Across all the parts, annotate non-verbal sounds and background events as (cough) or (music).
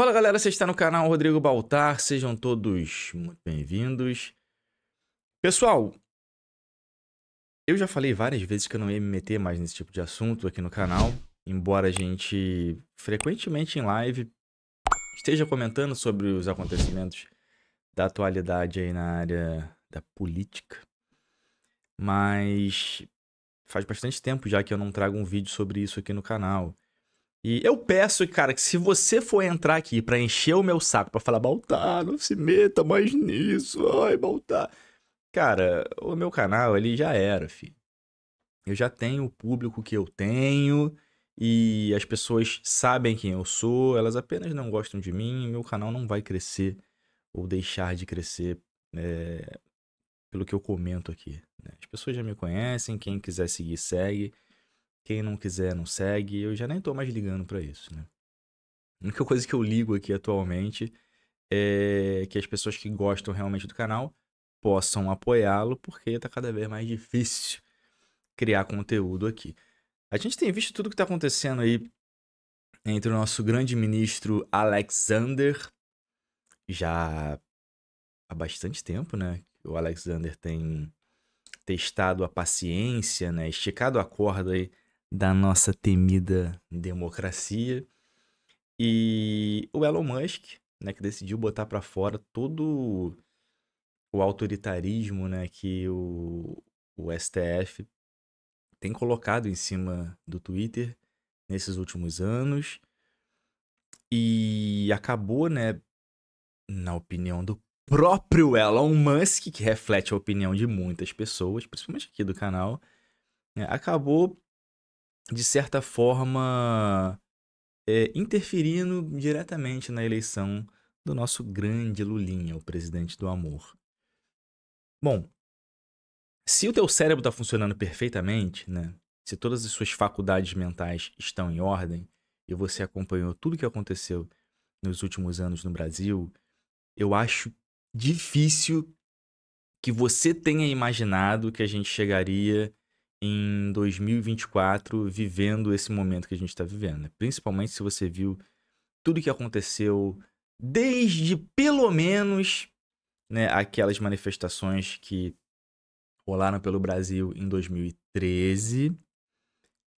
Fala galera, você está no canal Rodrigo Baltar, sejam todos muito bem-vindos. Pessoal, eu já falei várias vezes que eu não ia me meter mais nesse tipo de assunto aqui no canal, embora a gente frequentemente em live esteja comentando sobre os acontecimentos da atualidade aí na área da política. Mas faz bastante tempo já que eu não trago um vídeo sobre isso aqui no canal. E eu peço, cara, que se você for entrar aqui para encher o meu saco, para falar, Baltar, não se meta mais nisso, ai, Baltar. Cara, o meu canal, ele já era, filho. Eu já tenho o público que eu tenho e as pessoas sabem quem eu sou, elas apenas não gostam de mim meu canal não vai crescer ou deixar de crescer é, pelo que eu comento aqui. Né? As pessoas já me conhecem, quem quiser seguir, segue. Quem não quiser, não segue. Eu já nem tô mais ligando para isso, né? A única coisa que eu ligo aqui atualmente é que as pessoas que gostam realmente do canal possam apoiá-lo, porque tá cada vez mais difícil criar conteúdo aqui. A gente tem visto tudo que tá acontecendo aí entre o nosso grande ministro Alexander, já há bastante tempo, né? O Alexander tem testado a paciência, né? Esticado a corda aí da nossa temida democracia. E o Elon Musk, né, que decidiu botar para fora todo o autoritarismo, né, que o, o STF tem colocado em cima do Twitter nesses últimos anos e acabou, né, na opinião do próprio Elon Musk, que reflete a opinião de muitas pessoas, principalmente aqui do canal, né, acabou de certa forma, é, interferindo diretamente na eleição do nosso grande Lulinha, o presidente do amor. Bom, se o teu cérebro está funcionando perfeitamente, né? Se todas as suas faculdades mentais estão em ordem e você acompanhou tudo o que aconteceu nos últimos anos no Brasil, eu acho difícil que você tenha imaginado que a gente chegaria em 2024 vivendo esse momento que a gente está vivendo. Né? Principalmente se você viu tudo que aconteceu desde pelo menos né, aquelas manifestações que rolaram pelo Brasil em 2013.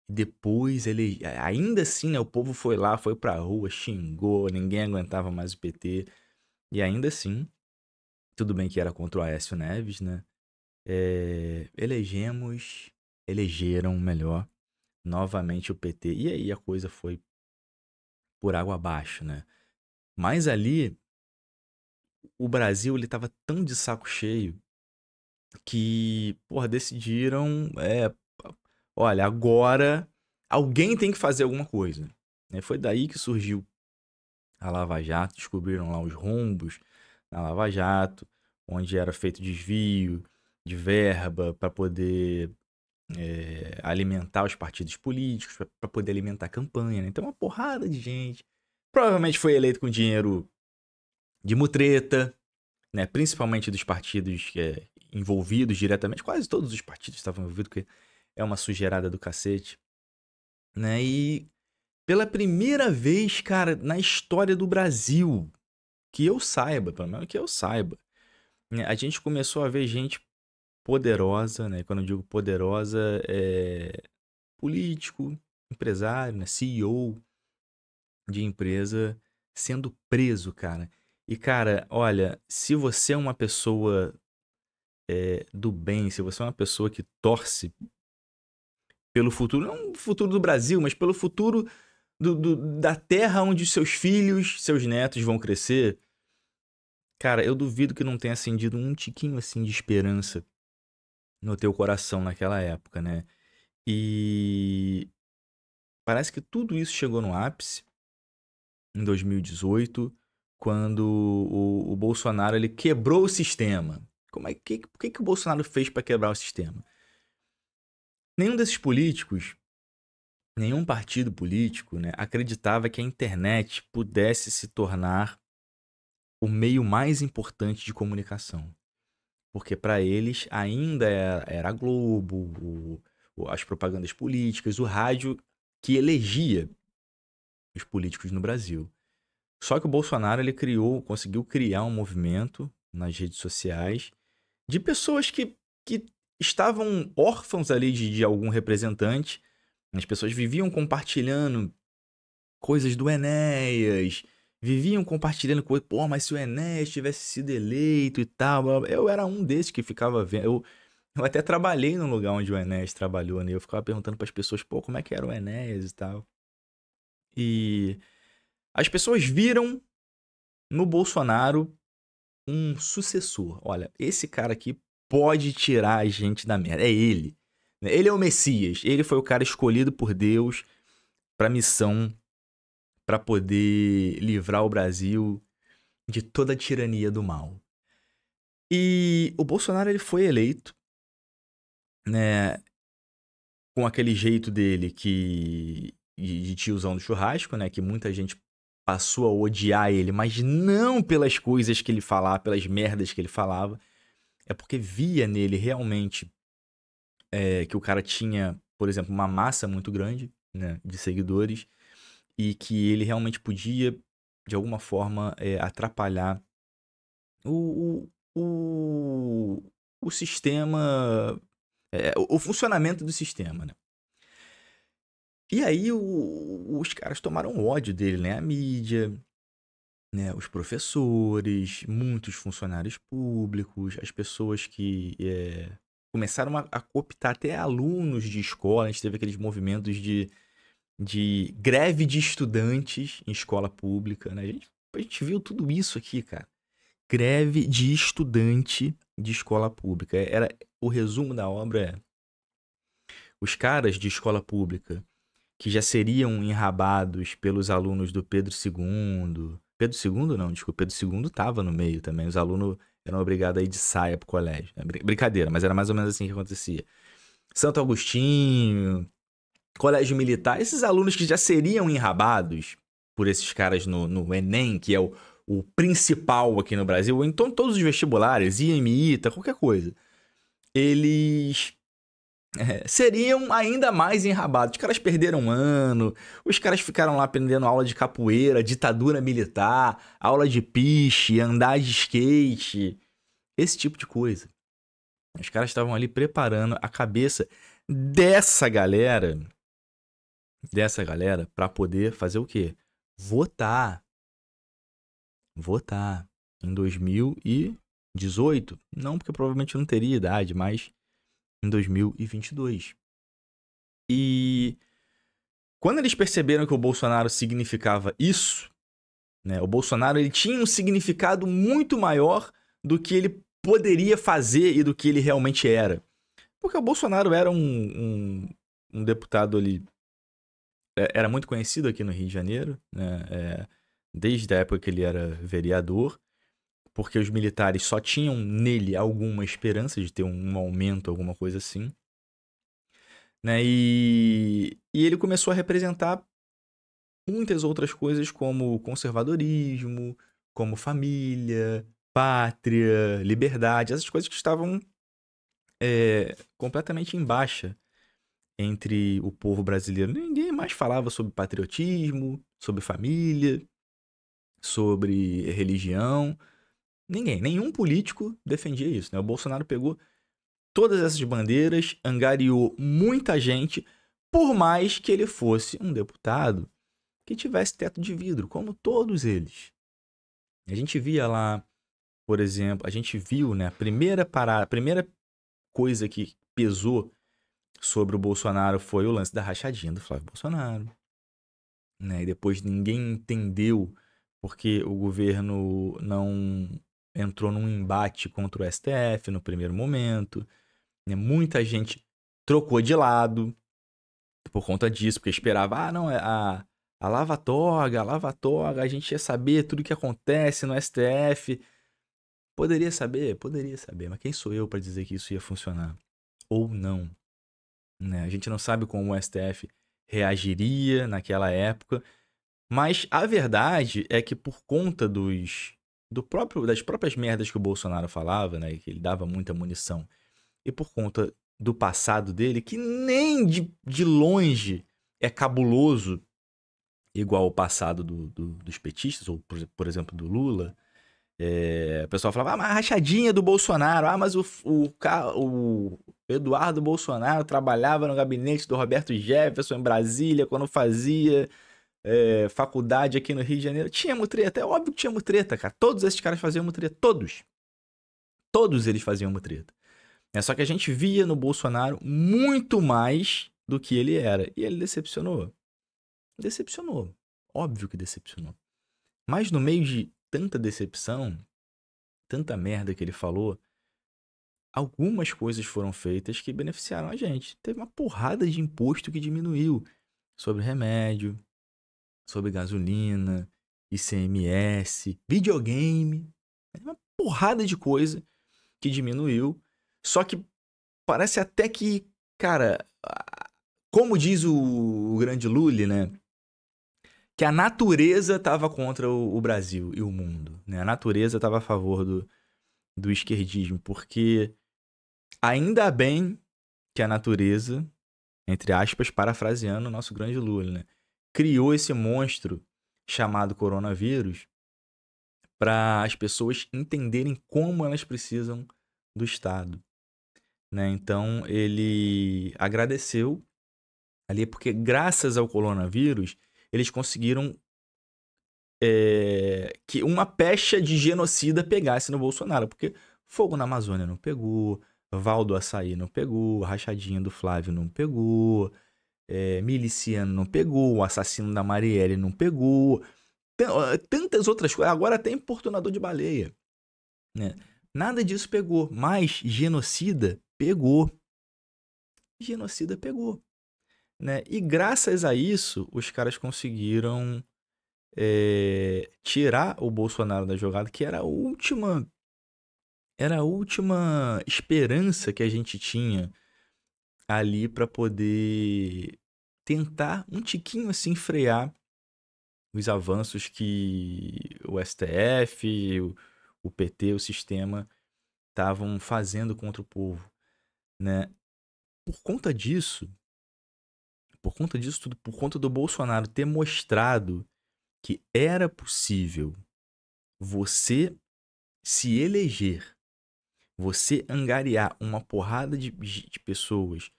Depois ele, ainda assim, né, o povo foi lá, foi pra rua, xingou, ninguém aguentava mais o PT. E ainda assim, tudo bem que era contra o Aécio Neves, né? É, elegemos elegeram melhor novamente o PT. E aí a coisa foi por água abaixo, né? Mas ali o Brasil ele estava tão de saco cheio que, porra, decidiram, é, olha, agora alguém tem que fazer alguma coisa. Né? Foi daí que surgiu a Lava Jato, descobriram lá os rombos na Lava Jato, onde era feito desvio de verba para poder é, alimentar os partidos políticos, para poder alimentar a campanha. Né? Então, uma porrada de gente. Provavelmente foi eleito com dinheiro de mutreta, né? principalmente dos partidos é, envolvidos diretamente. Quase todos os partidos estavam envolvidos, porque é uma sujeirada do cacete. Né? E pela primeira vez, cara, na história do Brasil, que eu saiba, pelo menos que eu saiba, né? a gente começou a ver gente poderosa, né? Quando eu digo poderosa, é político, empresário, né? CEO de empresa sendo preso, cara. E, cara, olha, se você é uma pessoa é, do bem, se você é uma pessoa que torce pelo futuro, não o futuro do Brasil, mas pelo futuro do, do, da terra onde seus filhos, seus netos vão crescer, cara, eu duvido que não tenha acendido um tiquinho assim de esperança no teu coração naquela época, né? E parece que tudo isso chegou no ápice em 2018, quando o, o Bolsonaro ele quebrou o sistema. Como é que, que, que o Bolsonaro fez para quebrar o sistema? Nenhum desses políticos, nenhum partido político, né, acreditava que a internet pudesse se tornar o meio mais importante de comunicação porque para eles ainda é, era, a Globo, o, as propagandas políticas, o rádio que elegia os políticos no Brasil. Só que o Bolsonaro ele criou, conseguiu criar um movimento nas redes sociais de pessoas que, que estavam órfãos ali de, de algum representante. As pessoas viviam compartilhando coisas do Enéas, viviam compartilhando coisas. Pô, mas se o Enéas tivesse sido eleito e tal. Eu era um desses que ficava vendo. Eu, eu até trabalhei no lugar onde o Enéas trabalhou, né? Eu ficava perguntando para as pessoas, pô, como é que era o Enéas e tal. E as pessoas viram no Bolsonaro um sucessor. Olha, esse cara aqui pode tirar a gente da merda. É ele. Né? Ele é o Messias. Ele foi o cara escolhido por Deus para a missão para poder livrar o Brasil de toda a tirania do mal. E o Bolsonaro ele foi eleito, né, com aquele jeito dele que de tiozão do churrasco, né, que muita gente passou a odiar ele, mas não pelas coisas que ele falava, pelas merdas que ele falava, é porque via nele realmente é, que o cara tinha, por exemplo, uma massa muito grande né, de seguidores e que ele realmente podia, de alguma forma, é, atrapalhar o, o, o, o sistema, é, o, o, funcionamento do sistema, né? E aí o, os caras tomaram ódio dele, né? A mídia, né? os professores, muitos funcionários públicos, as pessoas que é, começaram a, a cooptar até alunos de escola. A gente teve aqueles movimentos de de greve de estudantes em escola pública, né? A gente, a gente viu tudo isso aqui, cara. Greve de estudante de escola pública. Era o resumo da obra é os caras de escola pública que já seriam enrabados pelos alunos do Pedro II. Pedro II não, desculpa, Pedro II estava no meio também. Os alunos eram obrigados a ir de saia pro colégio. Né? Brincadeira, mas era mais ou menos assim que acontecia. Santo Agostinho, colégio militar, esses alunos que já seriam enrabados por esses caras no, no Enem, que é o, o principal aqui no Brasil, ou então todos os vestibulares, IMI, qualquer coisa, eles é, seriam ainda mais enrabados. Os caras perderam um ano, os caras ficaram lá aprendendo aula de capoeira, ditadura militar, aula de piche, andar de skate, esse tipo de coisa. Os caras estavam ali preparando a cabeça dessa galera dessa galera para poder fazer o quê? Votar. Votar em 2018. Não porque provavelmente eu não teria idade, mas em 2022. E quando eles perceberam que o Bolsonaro significava isso, né? O Bolsonaro ele tinha um significado muito maior do que ele poderia fazer e do que ele realmente era. Porque o Bolsonaro era um, um, um deputado ali é, era muito conhecido aqui no Rio de Janeiro, né? É, desde a época que ele era vereador, porque os militares só tinham nele alguma esperança de ter um aumento, alguma coisa assim. Né? E, e ele começou a representar muitas outras coisas, como conservadorismo, como família, pátria, liberdade, essas coisas que estavam é, completamente em baixa entre o povo brasileiro. Ninguém mais falava sobre patriotismo, sobre família, sobre religião. Ninguém, nenhum político defendia isso. Né? O Bolsonaro pegou todas essas bandeiras, angariou muita gente, por mais que ele fosse um deputado que tivesse teto de vidro, como todos eles. A gente via lá, por exemplo, a gente viu, né, a primeira parada, a primeira coisa que pesou sobre o Bolsonaro foi o lance da rachadinha do Flávio Bolsonaro. Né? E depois ninguém entendeu porque o governo não entrou num embate contra o STF no primeiro momento. Né? Muita gente trocou de lado por conta disso, porque esperava, ah, não, é a, a lava toga, a lava toga, a gente ia saber tudo o que acontece no STF. Poderia saber, poderia saber, mas quem sou eu para dizer que isso ia funcionar? Ou não? Né? A gente não sabe como o STF reagiria naquela época, mas a verdade é que por conta dos do próprio das próprias merdas que o Bolsonaro falava, né, que ele dava muita munição, e por conta do passado dele, que nem de, de longe é cabuloso igual o passado do, do, dos petistas, ou por, por exemplo do Lula, é, o pessoal falava, ah, mas a rachadinha do Bolsonaro, ah, mas o, o, o, Eduardo Bolsonaro trabalhava no gabinete do Roberto Jefferson em Brasília, quando fazia é, faculdade aqui no Rio de Janeiro. Tínhamos treta, é óbvio que tínhamos treta, cara. Todos esses caras faziam treta, todos. Todos eles faziam treta. É só que a gente via no Bolsonaro muito mais do que ele era. E ele decepcionou. Decepcionou. Óbvio que decepcionou. Mas no meio de tanta decepção, tanta merda que ele falou, algumas coisas foram feitas que beneficiaram a gente. Teve uma porrada de imposto que diminuiu sobre remédio, sobre gasolina, ICMS, videogame, uma porrada de coisa que diminuiu. Só que parece até que, cara, como diz o, grande Lully, né? Que a natureza estava contra o, Brasil e o mundo, né? A natureza estava a favor do, do esquerdismo, porque Ainda bem que a natureza, entre aspas, parafraseando o nosso grande Lula, né? criou esse monstro chamado coronavírus para as pessoas entenderem como elas precisam do Estado. Né? Então ele agradeceu ali porque graças ao coronavírus eles conseguiram é, que uma pecha de genocida pegasse no Bolsonaro, porque fogo na Amazônia não pegou, Valdo Açaí não pegou, Rachadinha do Flávio não pegou, é, Miliciano não pegou, o assassino da Marielle não pegou, tantas outras coisas. Agora até importunador de baleia. Né? Nada disso pegou, mas genocida pegou. Genocida pegou. Né? E graças a isso, os caras conseguiram é, tirar o Bolsonaro da jogada, que era a última era a última esperança que a gente tinha ali para poder tentar um tiquinho assim frear os avanços que o STF, o, PT, o sistema estavam fazendo contra o povo, né? Por conta disso, por conta disso tudo, por conta do Bolsonaro ter mostrado que era possível você se eleger você angariar uma porrada de, de pessoas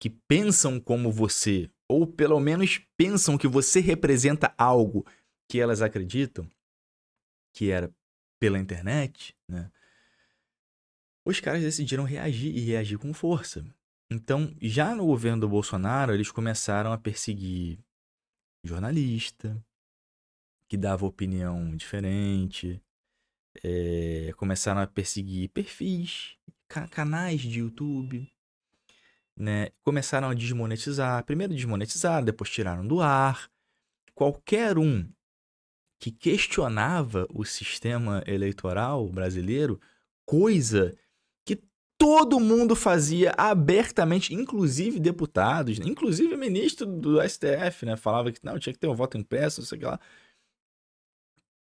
que pensam como você, ou pelo menos pensam que você representa algo que elas acreditam, que era pela internet, né? Os caras decidiram reagir e reagir com força. Então, já no governo do Bolsonaro, eles começaram a perseguir jornalista que dava opinião diferente, é, começaram a perseguir perfis, canais de YouTube, né? Começaram a desmonetizar. Primeiro desmonetizaram, depois tiraram do ar. Qualquer um que questionava o sistema eleitoral brasileiro, coisa que todo mundo fazia abertamente, inclusive deputados, inclusive né, inclusive ministro do STF, né? Falava que não, tinha que ter um voto impresso, sei lá.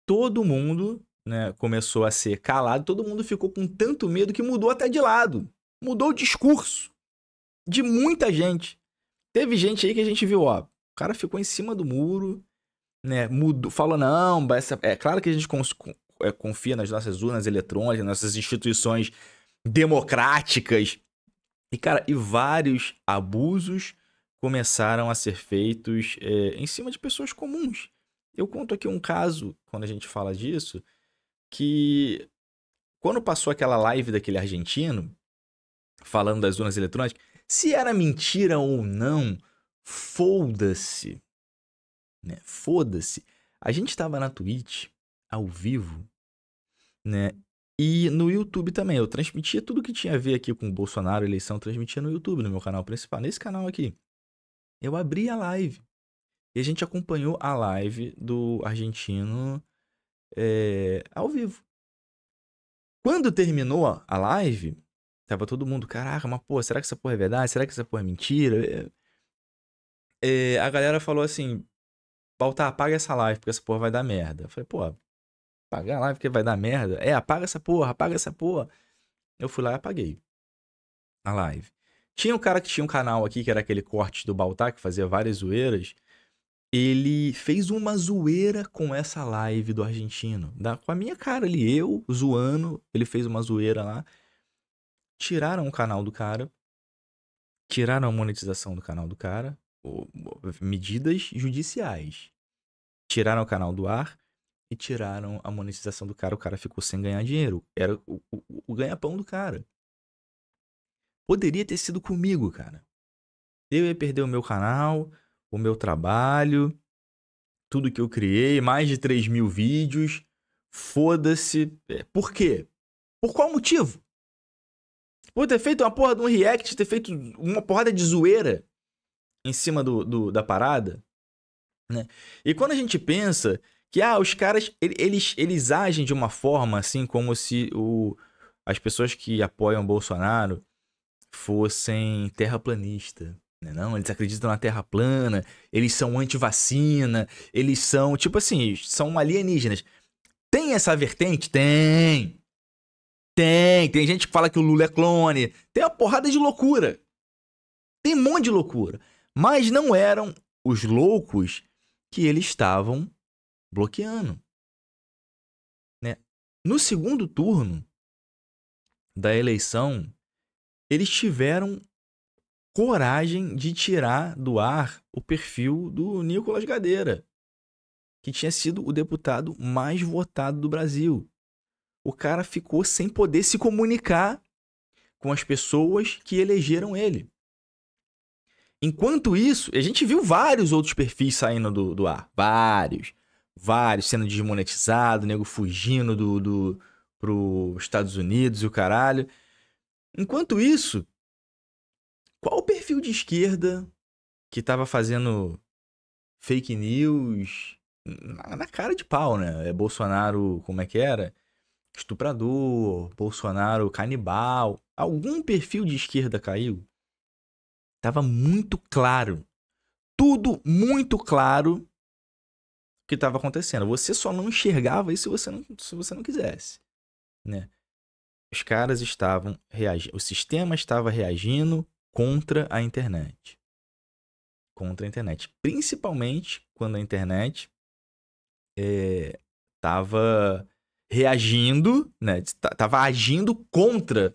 Todo mundo né, começou a ser calado, todo mundo ficou com tanto medo que mudou até de lado. Mudou o discurso de muita gente. Teve gente aí que a gente viu, ó, o cara ficou em cima do muro, né, mudou, falou, não, essa... é claro que a gente cons... É, confia nas nossas urnas eletrônicas, nas nossas instituições democráticas. E, cara, e vários abusos começaram a ser feitos é, em cima de pessoas comuns. Eu conto aqui um caso, quando a gente fala disso, que quando passou aquela live daquele argentino, falando das urnas eletrônicas, se era mentira ou não, foda-se. Né? Foda-se. A gente estava na Twitch, ao vivo, né? E no YouTube também. Eu transmitia tudo que tinha a ver aqui com Bolsonaro, eleição, transmitia no YouTube, no meu canal principal, nesse canal aqui. Eu abri a live. E a gente acompanhou a live do argentino é, ao vivo. Quando terminou a live, tava todo mundo, caraca, mas pô, será que essa porra é verdade? Será que essa porra é mentira? É, a galera falou assim, Baltar, apaga essa live, porque essa porra vai dar merda. Eu falei, pô, apagar a live porque vai dar merda? É, apaga essa porra, apaga essa porra. Eu fui lá e apaguei a live. Tinha um cara que tinha um canal aqui, que era aquele corte do Baltar, que fazia várias zoeiras ele fez uma zoeira com essa live do argentino. Da, com a minha cara ali, eu zoando, ele fez uma zoeira lá. Tiraram o canal do cara, tiraram a monetização do canal do cara, ou, medidas judiciais. Tiraram o canal do ar e tiraram a monetização do cara. O cara ficou sem ganhar dinheiro. Era o, o, o ganha-pão do cara. Poderia ter sido comigo, cara. Eu ia perder o meu canal o meu trabalho, tudo que eu criei, mais de 3 mil vídeos. Foda-se. É, por quê? Por qual motivo? Por ter feito uma porra de um react, ter feito uma porrada de zoeira em cima do, do da parada. Né? E quando a gente pensa que ah, os caras eles, eles agem de uma forma assim como se o, as pessoas que apoiam Bolsonaro fossem terraplanista. Né, não, eles acreditam na Terra plana, eles são anti-vacina, eles são, tipo assim, são alienígenas. Tem essa vertente? Tem. Tem. Tem gente que fala que o Lula é clone. Tem uma porrada de loucura. Tem um monte de loucura. Mas não eram os loucos que eles estavam bloqueando. Né? No segundo turno da eleição, eles tiveram coragem de tirar do ar o perfil do Nicolas Gadeira, que tinha sido o deputado mais votado do Brasil. O cara ficou sem poder se comunicar com as pessoas que elegeram ele. Enquanto isso, a gente viu vários outros perfis saindo do, do ar. Vários. Vários sendo desmonetizado, nego fugindo do, do, pro Estados Unidos e o caralho. Enquanto isso, perfil de esquerda que tava fazendo fake news na, na cara de pau, né? É Bolsonaro, como é que era? Estuprador, Bolsonaro canibal. Algum perfil de esquerda caiu? Tava muito claro. Tudo muito claro o que estava acontecendo. Você só não enxergava isso se você não, se você não quisesse, né? Os caras estavam reagindo, o sistema estava reagindo contra a internet. Contra a internet. Principalmente quando a internet estava é, reagindo, né? agindo contra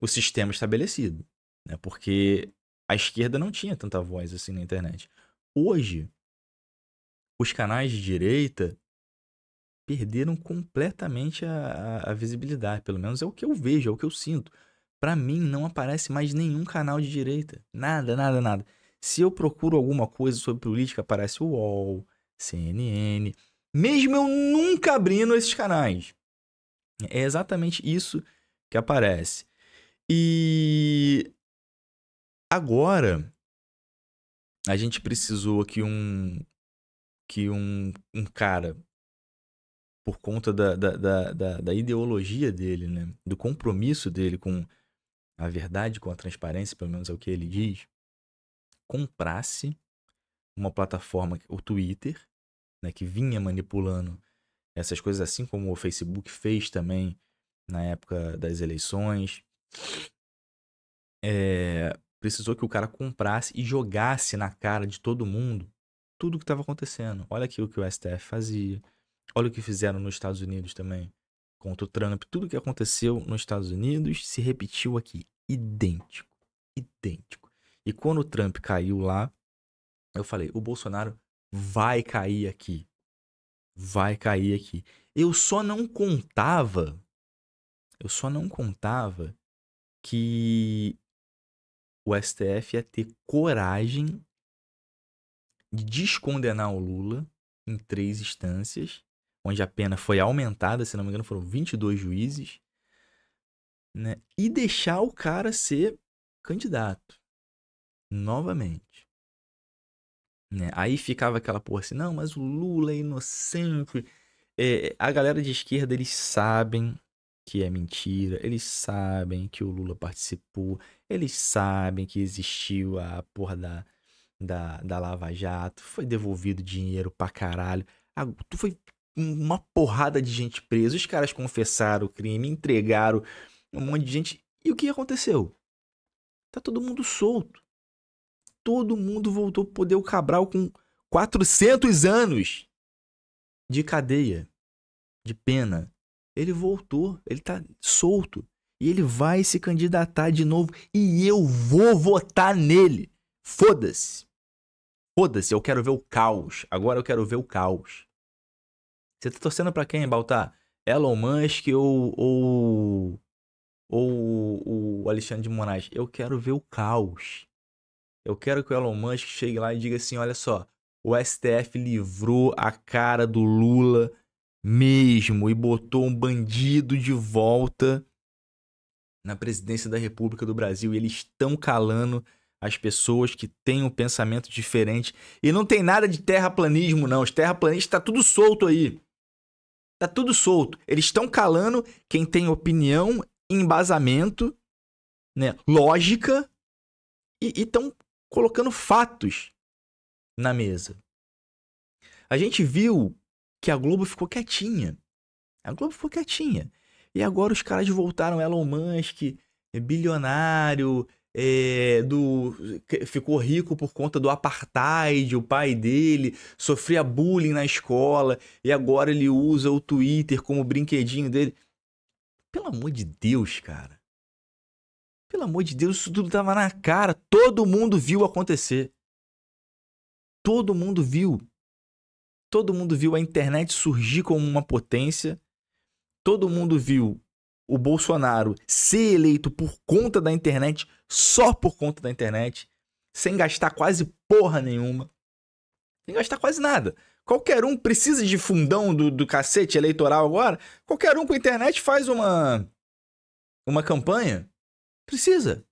o sistema estabelecido, né? Porque a esquerda não tinha tanta voz assim na internet. Hoje, os canais de direita perderam completamente a, a, a visibilidade, pelo menos é o que eu vejo, é o que eu sinto para mim não aparece mais nenhum canal de direita. Nada, nada, nada. Se eu procuro alguma coisa sobre política, aparece o UOL, CNN. Mesmo eu nunca abrindo esses canais. É exatamente isso que aparece. E agora a gente precisou que um que um, um cara por conta da, da, da, da, ideologia dele, né? do compromisso dele com a verdade com a transparência, pelo menos é o que ele diz, comprasse uma plataforma, o Twitter, né, que vinha manipulando essas coisas, assim como o Facebook fez também na época das eleições. É, precisou que o cara comprasse e jogasse na cara de todo mundo tudo o que estava acontecendo. Olha aqui o que o STF fazia. Olha o que fizeram nos Estados Unidos também contra o Trump, tudo que aconteceu nos Estados Unidos se repetiu aqui. Idêntico. Idêntico. E quando o Trump caiu lá, eu falei: o Bolsonaro vai cair aqui. Vai cair aqui. Eu só não contava. Eu só não contava que o STF ia ter coragem de descondenar o Lula em três instâncias onde a pena foi aumentada, se não me engano, foram 22 juízes, né? E deixar o cara ser candidato novamente. Né? Aí ficava aquela porra assim, não, mas o Lula é inocente. É, a galera de esquerda, eles sabem que é mentira, eles sabem que o Lula participou, eles sabem que existiu a porra da, da, da Lava Jato, foi devolvido dinheiro pra caralho. A, tu foi uma porrada de gente presa. Os caras confessaram o crime, entregaram um monte de gente. E o que aconteceu? Tá todo mundo solto. Todo mundo voltou pro poder. O Cabral com 400 anos de cadeia, de pena. Ele voltou, ele tá solto. E ele vai se candidatar de novo. E eu vou votar nele. Foda-se. Foda-se, eu quero ver o caos. Agora eu quero ver o caos. Você tá torcendo para quem, Baltar? Elon Musk ou, ou, ou o Alexandre de Moraes? Eu quero ver o caos. Eu quero que o Elon Musk chegue lá e diga assim: olha só, o STF livrou a cara do Lula mesmo e botou um bandido de volta na presidência da República do Brasil. E eles estão calando as pessoas que têm um pensamento diferente. E não tem nada de terraplanismo, não. Os terraplanistas tá tudo solto aí. Tá tudo solto. Eles estão calando quem tem opinião, embasamento, né, lógica e estão colocando fatos na mesa. A gente viu que a Globo ficou quietinha. A Globo ficou quietinha. E agora os caras voltaram Elon Musk, bilionário, é, do ficou rico por conta do apartheid, o pai dele sofria bullying na escola e agora ele usa o Twitter como brinquedinho dele. Pelo amor de Deus, cara. Pelo amor de Deus, isso tudo tava na cara. Todo mundo viu acontecer. Todo mundo viu. Todo mundo viu a internet surgir como uma potência. Todo mundo viu o Bolsonaro ser eleito por conta da internet só por conta da internet, sem gastar quase porra nenhuma, sem gastar quase nada. Qualquer um precisa de fundão do, do cacete eleitoral agora. Qualquer um com internet faz uma, uma campanha. Precisa.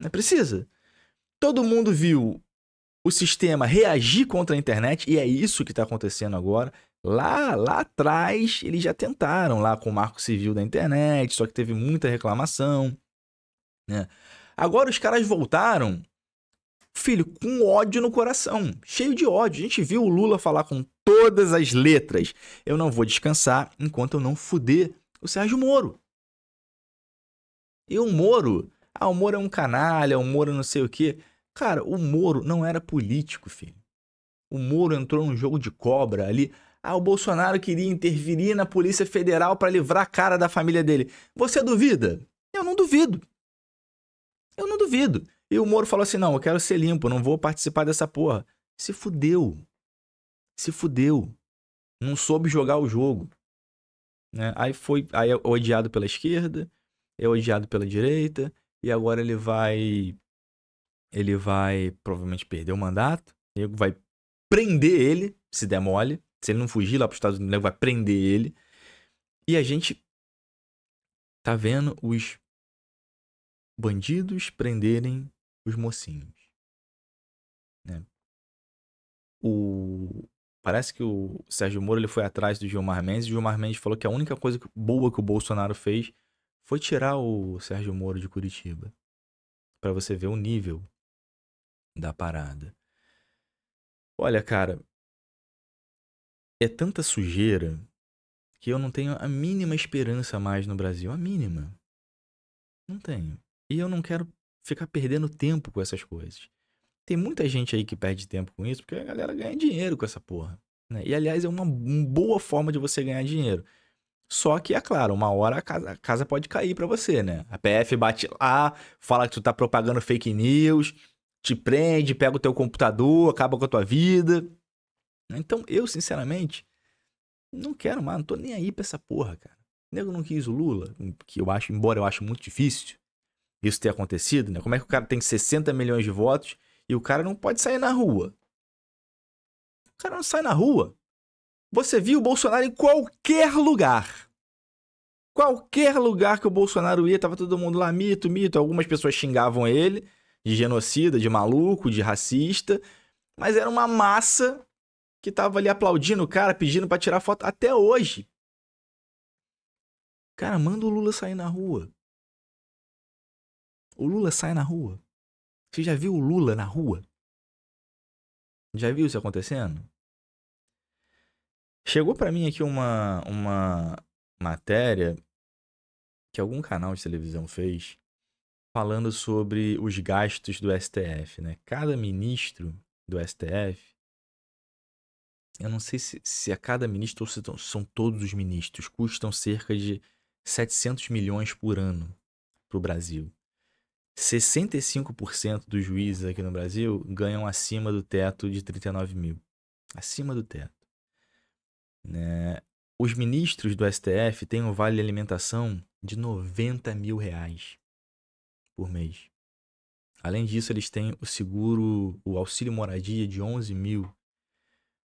Não é precisa. Todo mundo viu o sistema reagir contra a internet e é isso que está acontecendo agora. Lá, lá atrás, eles já tentaram lá com o marco civil da internet, só que teve muita reclamação. Né? Agora os caras voltaram, filho, com ódio no coração, cheio de ódio. A gente viu o Lula falar com todas as letras: eu não vou descansar enquanto eu não fuder o Sérgio Moro. E o Moro, ah, o Moro é um canalha, o Moro não sei o quê. Cara, o Moro não era político, filho. O Moro entrou num jogo de cobra ali. Ah, o Bolsonaro queria intervir na Polícia Federal para livrar a cara da família dele. Você duvida? Eu não duvido. Eu não duvido. E o Moro falou assim: não, eu quero ser limpo, não vou participar dessa porra. Se fudeu. Se fudeu. Não soube jogar o jogo. Né? Aí foi aí é odiado pela esquerda, é odiado pela direita, e agora ele vai. Ele vai provavelmente perder o mandato. O nego vai prender ele, se der mole. Se ele não fugir lá para os Estados Unidos, vai prender ele. E a gente tá vendo os bandidos prenderem os mocinhos. Né? O... Parece que o Sérgio Moro ele foi atrás do Gilmar Mendes e o Gilmar Mendes falou que a única coisa boa que o Bolsonaro fez foi tirar o Sérgio Moro de Curitiba. para você ver o nível da parada. Olha, cara, é tanta sujeira que eu não tenho a mínima esperança mais no Brasil. A mínima. Não tenho. E eu não quero ficar perdendo tempo com essas coisas. Tem muita gente aí que perde tempo com isso, porque a galera ganha dinheiro com essa porra. Né? E aliás, é uma boa forma de você ganhar dinheiro. Só que, é claro, uma hora a casa, a casa pode cair para você, né? A PF bate lá, fala que tu tá propagando fake news, te prende, pega o teu computador, acaba com a tua vida. Então, eu, sinceramente, não quero mais, não tô nem aí pra essa porra, cara. O nego não quis o Lula, que eu acho, embora eu acho muito difícil, isso ter acontecido, né? Como é que o cara tem 60 milhões de votos e o cara não pode sair na rua? O cara não sai na rua. Você viu o Bolsonaro em qualquer lugar. Qualquer lugar que o Bolsonaro ia, tava todo mundo lá, mito, mito. Algumas pessoas xingavam ele de genocida, de maluco, de racista, mas era uma massa que tava ali aplaudindo o cara, pedindo para tirar foto até hoje. Cara, manda o Lula sair na rua. O Lula sai na rua. Você já viu o Lula na rua? Já viu isso acontecendo? Chegou para mim aqui uma, uma matéria que algum canal de televisão fez falando sobre os gastos do STF, né? Cada ministro do STF, eu não sei se, se a é cada ministro ou se são todos os ministros, custam cerca de 700 milhões por ano para o Brasil. 65% dos juízes aqui no Brasil ganham acima do teto de 39 mil. Acima do teto. Né? Os ministros do STF têm um vale alimentação de 90 mil reais por mês. Além disso, eles têm o seguro, o auxílio moradia de 11 mil.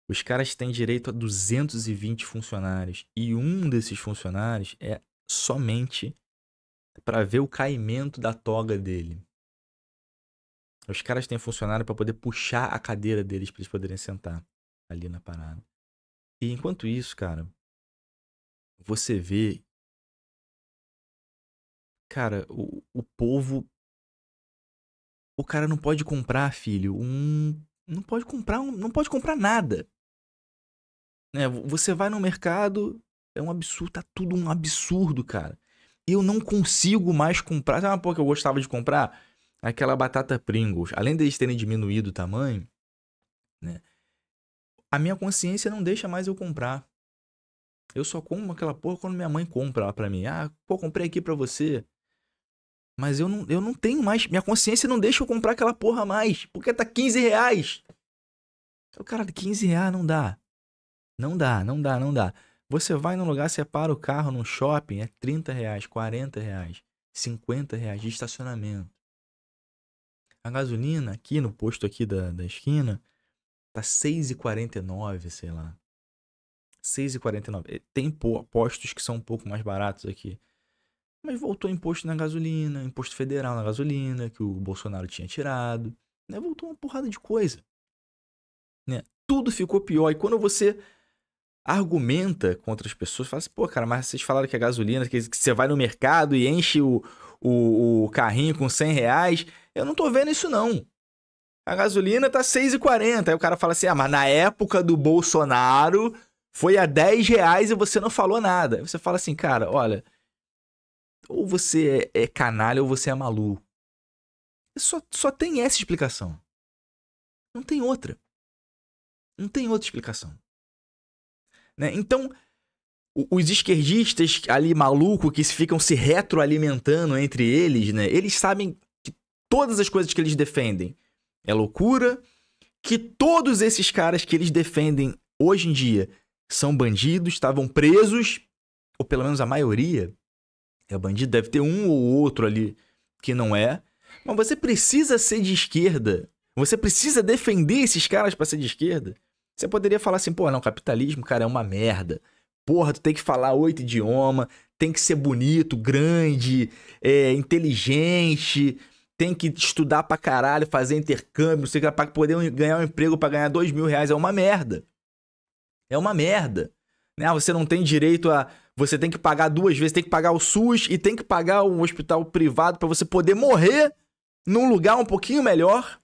Os caras têm direito a 220 funcionários. E um desses funcionários é somente para ver o caimento da toga dele. Os caras têm funcionário para poder puxar a cadeira deles para eles poderem sentar ali na parada. E enquanto isso, cara, você vê cara, o, o povo o cara não pode comprar, filho, um não pode comprar, um, não pode comprar nada. Né, você vai no mercado, é um absurdo, tá tudo um absurdo, cara eu não consigo mais comprar. Sabe uma porra que eu gostava de comprar? Aquela batata Pringles. Além deles terem diminuído o tamanho, né? A minha consciência não deixa mais eu comprar. Eu só como aquela porra quando minha mãe compra lá pra mim. Ah, pô, comprei aqui pra você. Mas eu não, eu não tenho mais. Minha consciência não deixa eu comprar aquela porra mais. Porque tá 15 reais. cara, 15 reais não dá. Não dá, não dá, não dá. Você vai num lugar, separa o carro num shopping, é 30 reais, 40 reais, 50 reais de estacionamento. A gasolina aqui no posto aqui da, da esquina tá 6,49, sei lá. 6,49. É, tem postos que são um pouco mais baratos aqui. Mas voltou imposto na gasolina, imposto federal na gasolina, que o Bolsonaro tinha tirado. Né? Voltou uma porrada de coisa. Né? Tudo ficou pior. E quando você argumenta contra as pessoas, fala assim, pô, cara, mas vocês falaram que a é gasolina, que você vai no mercado e enche o, o, o carrinho com 100 reais. Eu não tô vendo isso, não. A gasolina tá 6,40. Aí o cara fala assim, ah, mas na época do Bolsonaro foi a 10 reais e você não falou nada. Aí você fala assim, cara, olha, ou você é, é canalha ou você é maluco. Só, só tem essa explicação. Não tem outra. Não tem outra explicação. Né? Então, os esquerdistas ali maluco que ficam se retroalimentando entre eles, né? Eles sabem que todas as coisas que eles defendem é loucura, que todos esses caras que eles defendem hoje em dia são bandidos, estavam presos, ou pelo menos a maioria é bandido, deve ter um ou outro ali que não é. Mas você precisa ser de esquerda. Você precisa defender esses caras para ser de esquerda. Você poderia falar assim, pô, não, capitalismo, cara, é uma merda. Porra, tu tem que falar oito idiomas, tem que ser bonito, grande, é, inteligente, tem que estudar pra caralho, fazer intercâmbio, não sei o que, pra poder ganhar um emprego, pra ganhar dois mil reais, é uma merda. É uma merda. Né? Você não tem direito a. Você tem que pagar duas vezes, tem que pagar o SUS e tem que pagar um hospital privado para você poder morrer num lugar um pouquinho melhor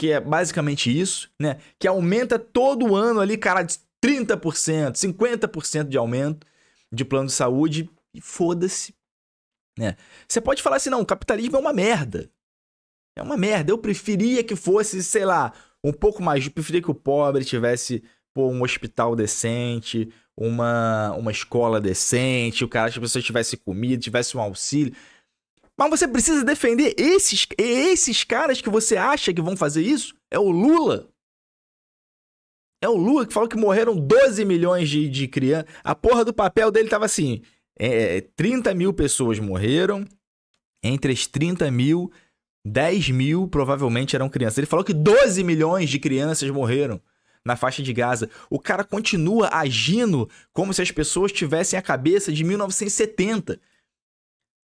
que é basicamente isso, né? Que aumenta todo ano ali, cara, de 30%, 50% de aumento de plano de saúde e foda-se, né? Você pode falar assim, não, o capitalismo é uma merda. É uma merda. Eu preferia que fosse, sei lá, um pouco mais, eu preferia que o pobre tivesse pô, um hospital decente, uma, uma escola decente, o cara, as pessoas tivessem comida, tivesse um auxílio. Mas você precisa defender esses, esses caras que você acha que vão fazer isso? É o Lula. É o Lula que falou que morreram 12 milhões de, de crianças. A porra do papel dele tava assim: é, 30 é, mil pessoas morreram. Entre as 30 mil, 10 mil provavelmente eram crianças. Ele falou que 12 milhões de crianças morreram na faixa de Gaza. O cara continua agindo como se as pessoas tivessem a cabeça de 1970.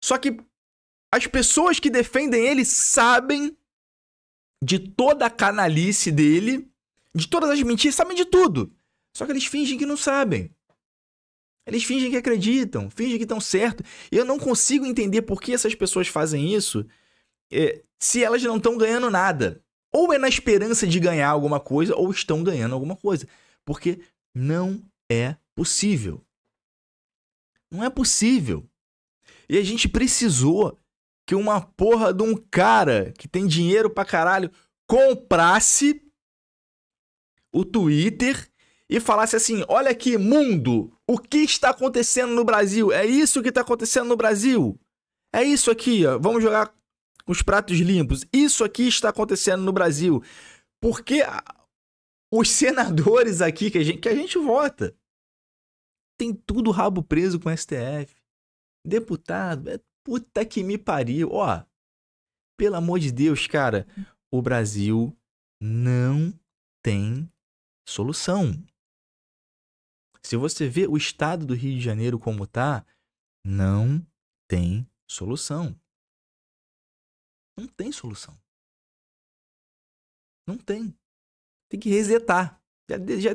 Só que as pessoas que defendem ele sabem de toda a canalice dele, de todas as mentiras, sabem de tudo. Só que eles fingem que não sabem. Eles fingem que acreditam, fingem que estão certo. E eu não consigo entender por que essas pessoas fazem isso é, se elas não estão ganhando nada. Ou é na esperança de ganhar alguma coisa, ou estão ganhando alguma coisa. Porque não é possível. Não é possível. E a gente precisou que uma porra de um cara que tem dinheiro pra caralho comprasse o Twitter e falasse assim: olha aqui, mundo, o que está acontecendo no Brasil? É isso que está acontecendo no Brasil. É isso aqui, ó. Vamos jogar os pratos limpos. Isso aqui está acontecendo no Brasil. Porque os senadores aqui que a gente, que a gente vota tem tudo rabo preso com o STF. Deputado, é Puta que me pariu. Ó, pelo amor de Deus, cara, o Brasil não tem solução. Se você vê o estado do Rio de Janeiro como tá, não tem solução. Não tem solução. Não tem. Tem que resetar. Já, já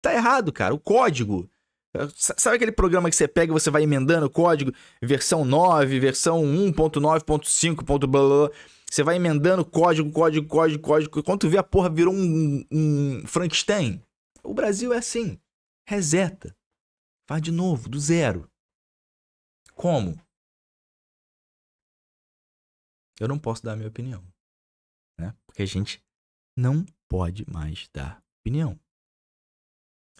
tá errado, cara. O código eh, sabe aquele programa que você pega e você vai emendando o código? Versão 9, versão 1.9.5. Blá, blá, Você vai emendando código, código, código, código. Quando tu vê a porra virou um, um Frankenstein. O Brasil é assim. Reseta. Faz de novo, do zero. Como? Eu não posso dar a minha opinião. Né? Porque a gente não pode mais dar opinião.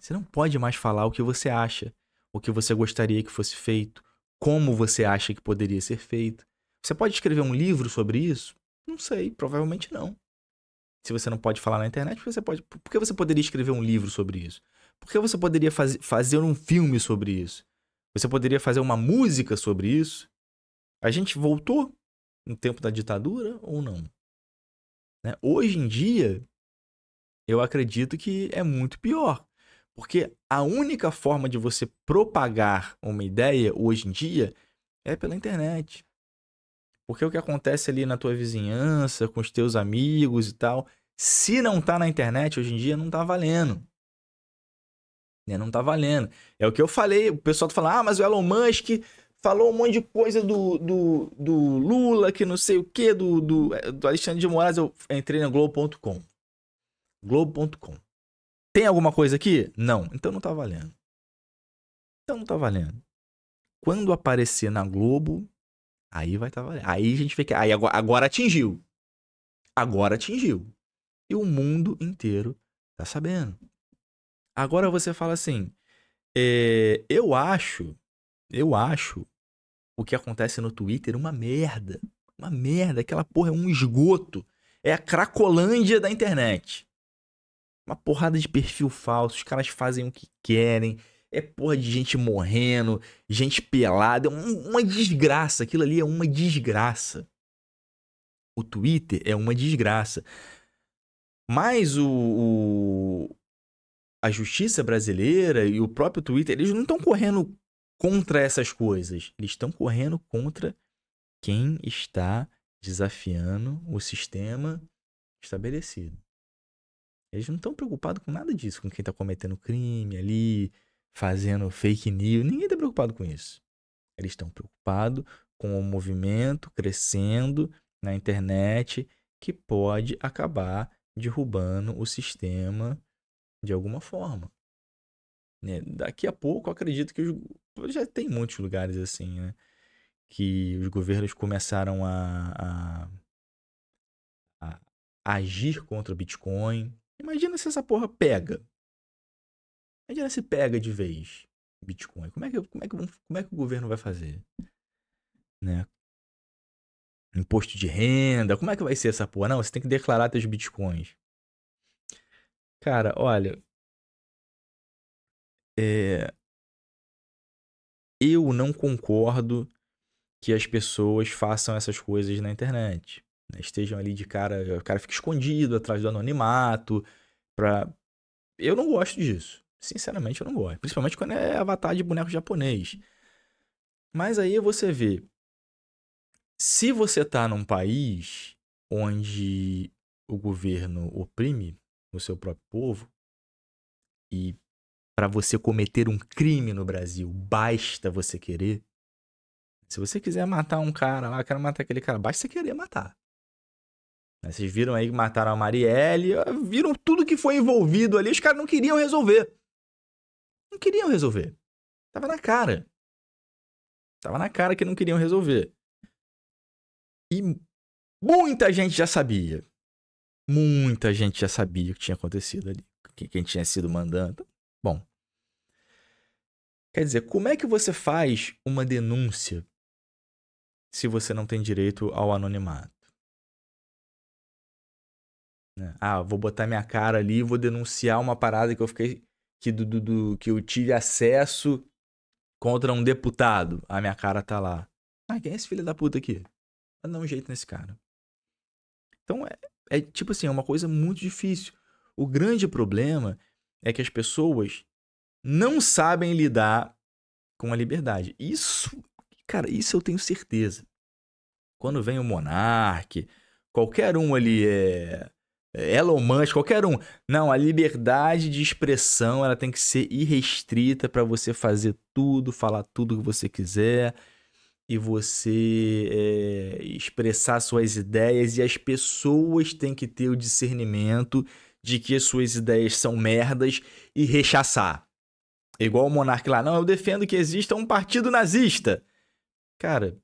Você não pode mais falar o que você acha, o que você gostaria que fosse feito, como você acha que poderia ser feito. Você pode escrever um livro sobre isso? Não sei, provavelmente não. Se você não pode falar na internet, você pode. Por que você poderia escrever um livro sobre isso? Por que você poderia faz... fazer um filme sobre isso? Você poderia fazer uma música sobre isso? A gente voltou no tempo da ditadura ou não? Né? Hoje em dia, eu acredito que é muito pior. Porque a única forma de você propagar uma ideia hoje em dia é pela internet. Porque o que acontece ali na tua vizinhança, com os teus amigos e tal, se não tá na internet hoje em dia, não tá valendo. Né? Não tá valendo. É o que eu falei, o pessoal tá falando, ah, mas o Elon Musk falou um monte de coisa do, do, do Lula, que não sei o que, do, do, eh, do Alexandre de Moraes. Eu entrei na Globo.com. Globo.com. Tem alguma coisa aqui? Não. Então não tá valendo. Então não tá valendo. Quando aparecer na Globo, aí vai tá valendo. Aí a gente vê que Aí agora, agora atingiu. Agora atingiu. E o mundo inteiro tá sabendo. Agora você fala assim. É, eu acho. Eu acho o que acontece no Twitter uma merda. Uma merda. Aquela porra é um esgoto. É a cracolândia da internet. Uma porrada de perfil falso, os caras fazem o que querem. É porra de gente morrendo, gente pelada, é uma desgraça. Aquilo ali é uma desgraça. O Twitter é uma desgraça. Mas o, o a justiça brasileira e o próprio Twitter, eles não estão correndo contra essas coisas. Eles estão correndo contra quem está desafiando o sistema estabelecido. Eles não estão preocupados com nada disso, com quem está cometendo crime ali, fazendo fake news. Ninguém está preocupado com isso. Eles estão preocupados com o movimento crescendo na internet que pode acabar derrubando o sistema de alguma forma. Né? Daqui a pouco, acredito que os... já tem muitos lugares assim, né? Que os governos começaram a, a, a agir contra o Bitcoin, Imagina se essa porra pega. Imagina se pega de vez Bitcoin. Como é que, como é que, como é que o governo vai fazer? Né? Imposto de renda, como é que vai ser essa porra? Não, você tem que declarar teus bitcoins. Cara, olha. É, eu não concordo que as pessoas façam essas coisas na internet né, estejam ali de cara, o cara fica escondido atrás do anonimato, pra... Eu não gosto disso. Sinceramente, eu não gosto. Principalmente quando é avatar de boneco japonês. Mas aí você vê. Se você tá num país onde o governo oprime o seu próprio povo, e para você cometer um crime no Brasil, basta você querer. Se você quiser matar um cara lá, quero matar aquele cara, basta você querer matar. Né, vocês viram aí que mataram a Marielle, viram tudo que foi envolvido ali, os caras não queriam resolver. Não queriam resolver. Tava na cara. Tava na cara que não queriam resolver. E muita gente já sabia. Muita gente já sabia o que tinha acontecido ali. Quem tinha sido mandando. Bom. Quer dizer, como é que você faz uma denúncia se você não tem direito ao anonimato? Né? Ah, vou botar minha cara ali, vou denunciar uma parada que eu fiquei. Que, do, do, do, que eu tive acesso contra um deputado. A minha cara tá lá. Ah, quem é esse filho da puta aqui? Vai dar um jeito nesse cara. Então é, é tipo assim, é uma coisa muito difícil. O grande problema é que as pessoas não sabem lidar com a liberdade. Isso, cara, isso eu tenho certeza. Quando vem o monarque, qualquer um ali é Elon Musk, qualquer um. Não, a liberdade de expressão ela tem que ser irrestrita para você fazer tudo, falar tudo que você quiser e você é, expressar suas ideias e as pessoas têm que ter o discernimento de que suas ideias são merdas e rechaçar. Igual o monarca lá, não, eu defendo que exista um partido nazista. Cara,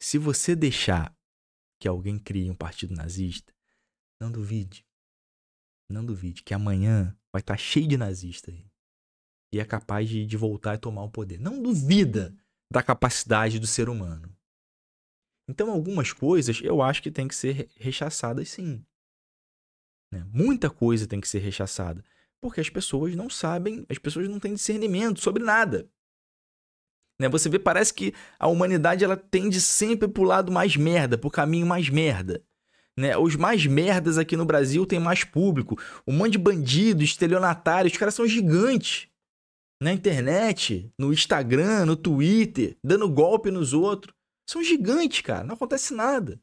se você deixar que alguém crie um partido nazista, não duvide. Não duvide que amanhã vai estar tá cheio de nazista aí. E é capaz de, de voltar e tomar o poder. Não duvida da capacidade do ser humano. Então, algumas coisas eu acho que tem que ser rechaçadas, sim. Né? Muita coisa tem que ser rechaçada. Porque as pessoas não sabem, as pessoas não têm discernimento sobre nada. Né? Você vê, parece que a humanidade ela tende sempre pro lado mais merda, pro caminho mais merda. Né? Os mais merdas aqui no Brasil tem mais público. Um monte de bandido, estelionatário, os caras são gigantes. Na internet, no Instagram, no Twitter, dando golpe nos outros. São gigantes, cara. Não acontece nada.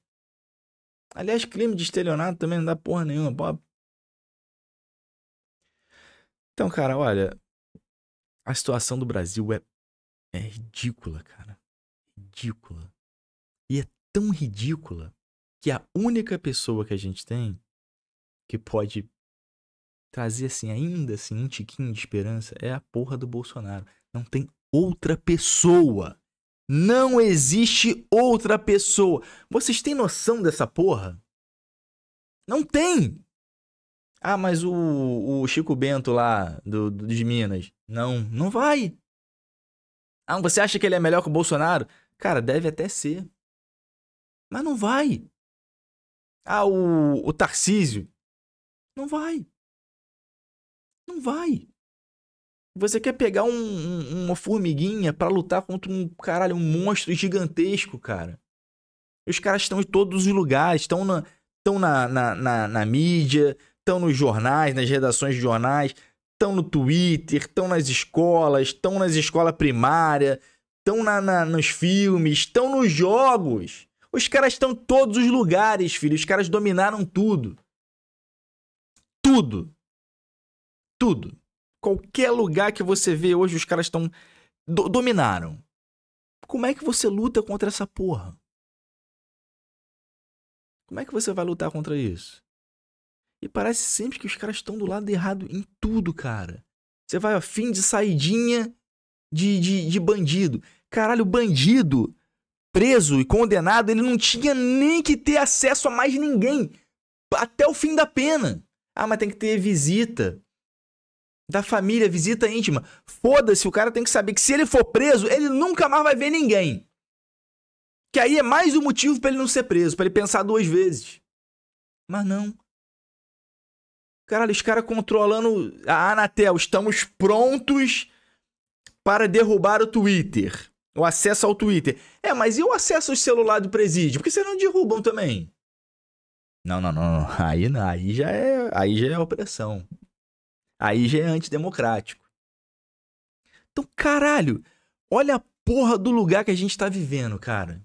Aliás, crime de estelionato também não dá porra nenhuma. Bob. Então, cara, olha. A situação do Brasil é é ridícula, cara. Ridícula. E é tão ridícula que a única pessoa que a gente tem que pode trazer assim, ainda assim, um tiquinho de esperança é a porra do Bolsonaro. Não tem outra pessoa. Não existe outra pessoa. Vocês têm noção dessa porra? Não tem! Ah, mas o, o Chico Bento lá do, do, de Minas. Não, não vai. Ah, você acha que ele é melhor que o Bolsonaro? Cara, deve até ser. Mas não vai. Ah, o, o Tarcísio. Não vai. Não vai. Você quer pegar um, um, uma formiguinha para lutar contra um caralho, um monstro gigantesco, cara. Os caras estão em todos os lugares, estão na, na, na, na, na mídia, estão nos jornais, nas redações de jornais, estão no Twitter, estão nas escolas, estão nas escolas primárias, estão na, na, nos filmes, estão nos jogos. Os caras estão em todos os lugares, filho. Os caras dominaram tudo. Tudo. Tudo. Qualquer lugar que você vê hoje, os caras estão. Do dominaram. Como é que você luta contra essa porra? Como é que você vai lutar contra isso? E parece sempre que os caras estão do lado errado em tudo, cara. Você vai a fim de saidinha de, de, de bandido. Caralho, bandido preso e condenado, ele não tinha nem que ter acesso a mais ninguém até o fim da pena. Ah, mas tem que ter visita da família, visita íntima. Foda-se, o cara tem que saber que se ele for preso, ele nunca mais vai ver ninguém. Que aí é mais um motivo para ele não ser preso, para ele pensar duas vezes. Mas não, Caralho, os caras controlando a Anatel. Estamos prontos para derrubar o Twitter. O acesso ao Twitter. É, mas e o acesso ao celular do presídio? Por que vocês não derrubam também? Não, não, não, (laughs) Aí, não. aí já é, aí já é opressão. Aí já é antidemocrático. Então, caralho, olha a porra do lugar que a gente tá vivendo, cara.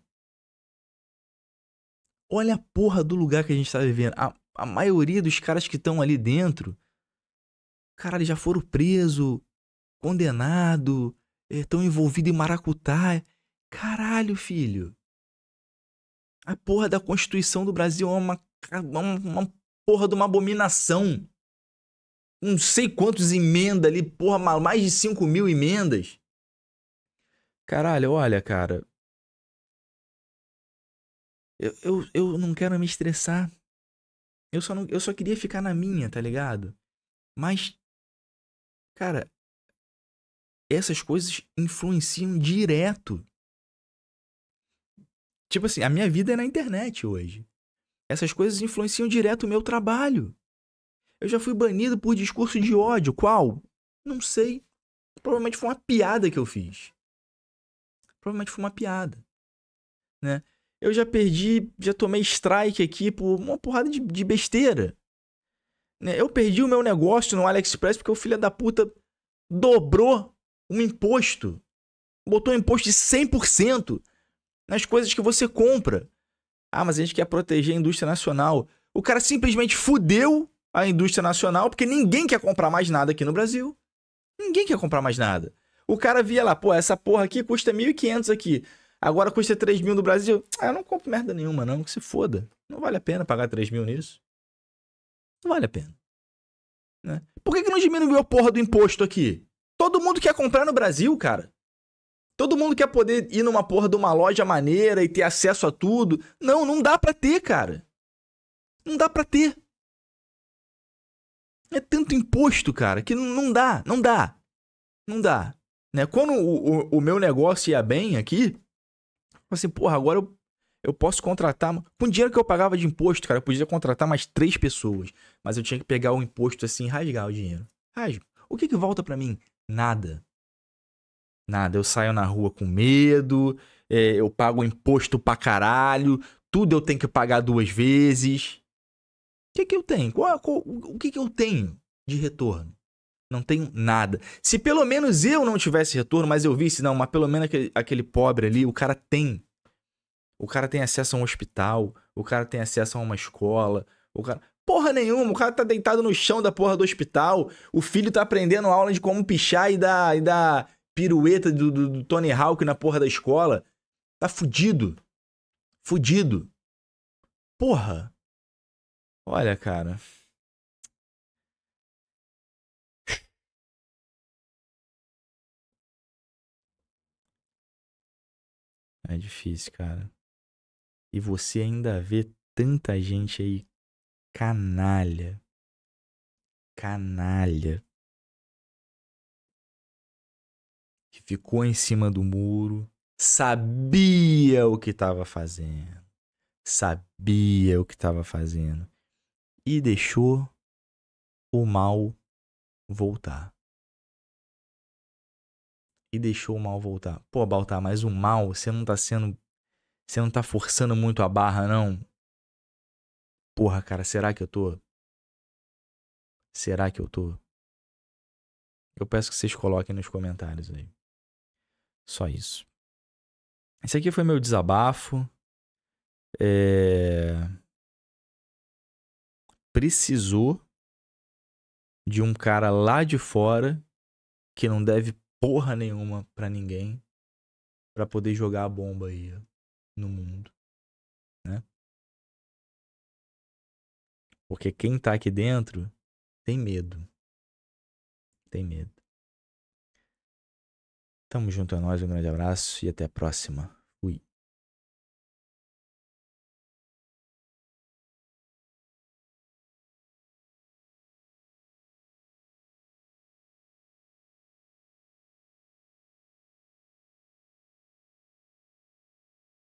Olha a porra do lugar que a gente tá vivendo. A a maioria dos caras que estão ali dentro, cara, eles já foram preso, condenado, estão eh, envolvidos em maracutá. Caralho, filho. A porra da Constituição do Brasil é uma, uma, uma porra de uma abominação. Não sei quantos emendas ali, porra, mais de 5 mil emendas. Caralho, olha, cara. Eu, eu, eu não quero me estressar. Eu só, não, eu só queria ficar na minha, tá ligado? Mas, cara, essas coisas influenciam direto. Tipo assim, a minha vida é na internet hoje. Essas coisas influenciam direto o meu trabalho. Eu já fui banido por discurso de ódio. Qual? Não sei. Provavelmente foi uma piada que eu fiz. Provavelmente foi uma piada. Né? eu já perdi, já tomei strike aqui por uma porrada de, de besteira. Né, eu perdi o meu negócio no AliExpress porque o filho da puta dobrou um imposto. Botou um imposto de 100% nas coisas que você compra. Ah, mas a gente quer proteger a indústria nacional. O cara simplesmente fudeu a indústria nacional porque ninguém quer comprar mais nada aqui no Brasil. Ninguém quer comprar mais nada. O cara via lá, pô, essa porra aqui custa 1.500 aqui. Agora custa 3 mil no Brasil. Ah, eu não compro merda nenhuma, não. Que se foda. Não vale a pena pagar 3 mil nisso. Não vale a pena. Né? Por que, que não diminuiu a porra do imposto aqui? Todo mundo quer comprar no Brasil, cara. Todo mundo quer poder ir numa porra de uma loja maneira e ter acesso a tudo. Não, não dá pra ter, cara. Não dá pra ter. É tanto imposto, cara, que não dá, não dá. Não dá. Né? Quando o, o, o meu negócio ia bem aqui, assim, porra, agora eu, eu posso contratar. Com o dinheiro que eu pagava de imposto, cara, eu podia contratar mais três pessoas. Mas eu tinha que pegar o imposto assim e rasgar o dinheiro. Rasgo. O que que volta para mim? Nada. Nada. Eu saio na rua com medo, é, eu pago imposto pra caralho, tudo eu tenho que pagar duas vezes. O que que eu tenho? Qual, qual, o que que eu tenho de retorno? Não tenho nada. Se pelo menos eu não tivesse retorno, mas eu visse, não, mas pelo menos aquele, aquele pobre ali, o cara tem. O cara tem acesso a um hospital, o cara tem acesso a uma escola, o cara. Porra nenhuma, o cara tá deitado no chão da porra do hospital, o filho tá aprendendo aula de como pichar e dar, e da pirueta do, do, do Tony Hawk na porra da escola. Tá fudido. Fudido. Porra. Olha, cara. É difícil, cara. E você ainda vê tanta gente aí canalha. Canalha. Que ficou em cima do muro, sabia o que estava fazendo. Sabia o que estava fazendo. E deixou o mal voltar e deixou o mal voltar. Pô, Baltar, mas o mal, você não tá sendo. Você não tá forçando muito a barra, não? Porra, cara, será que eu tô? Será que eu tô? Eu peço que vocês coloquem nos comentários aí. Só isso. Esse aqui foi meu desabafo. É... Precisou de um cara lá de fora que não deve porra nenhuma para ninguém para poder jogar a bomba aí no mundo, né? Porque quem tá aqui dentro tem medo. Tem medo. Tamo junto a é nós, um grande abraço e até a próxima.